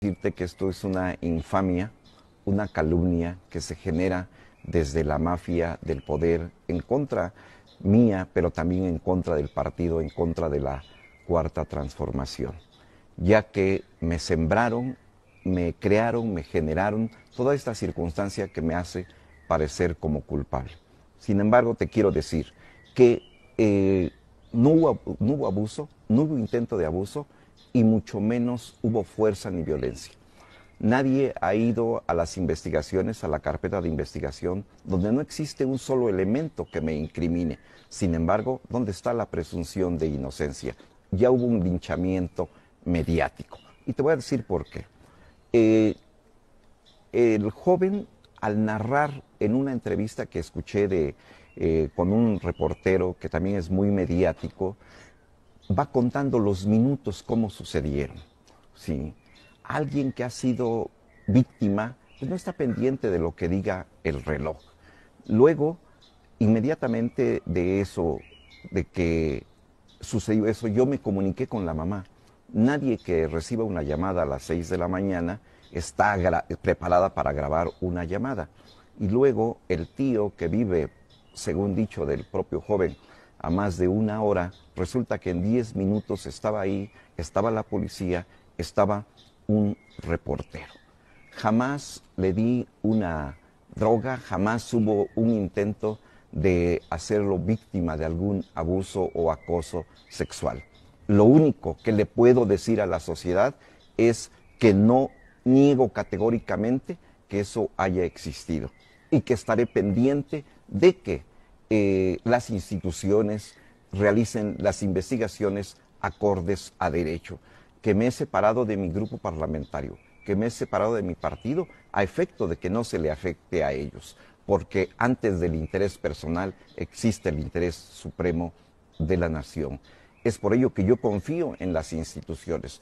decirte que esto es una infamia, una calumnia que se genera desde la mafia del poder en contra mía, pero también en contra del partido, en contra de la cuarta transformación, ya que me sembraron, me crearon, me generaron toda esta circunstancia que me hace parecer como culpable. Sin embargo, te quiero decir que eh, no hubo abuso, no hubo intento de abuso, y mucho menos hubo fuerza ni violencia. Nadie ha ido a las investigaciones, a la carpeta de investigación, donde no existe un solo elemento que me incrimine. Sin embargo, ¿dónde está la presunción de inocencia? Ya hubo un linchamiento mediático. Y te voy a decir por qué. Eh, el joven, al narrar en una entrevista que escuché de, eh, con un reportero que también es muy mediático, va contando los minutos cómo sucedieron. ¿sí? Alguien que ha sido víctima pues no está pendiente de lo que diga el reloj. Luego, inmediatamente de eso, de que sucedió eso, yo me comuniqué con la mamá. Nadie que reciba una llamada a las seis de la mañana está preparada para grabar una llamada. Y luego el tío que vive, según dicho del propio joven, a más de una hora, resulta que en 10 minutos estaba ahí, estaba la policía, estaba un reportero. Jamás le di una droga, jamás hubo un intento de hacerlo víctima de algún abuso o acoso sexual. Lo único que le puedo decir a la sociedad es que no niego categóricamente que eso haya existido y que estaré pendiente de que eh, las instituciones realicen las investigaciones acordes a derecho, que me he separado de mi grupo parlamentario, que me he separado de mi partido a efecto de que no se le afecte a ellos, porque antes del interés personal existe el interés supremo de la nación. Es por ello que yo confío en las instituciones,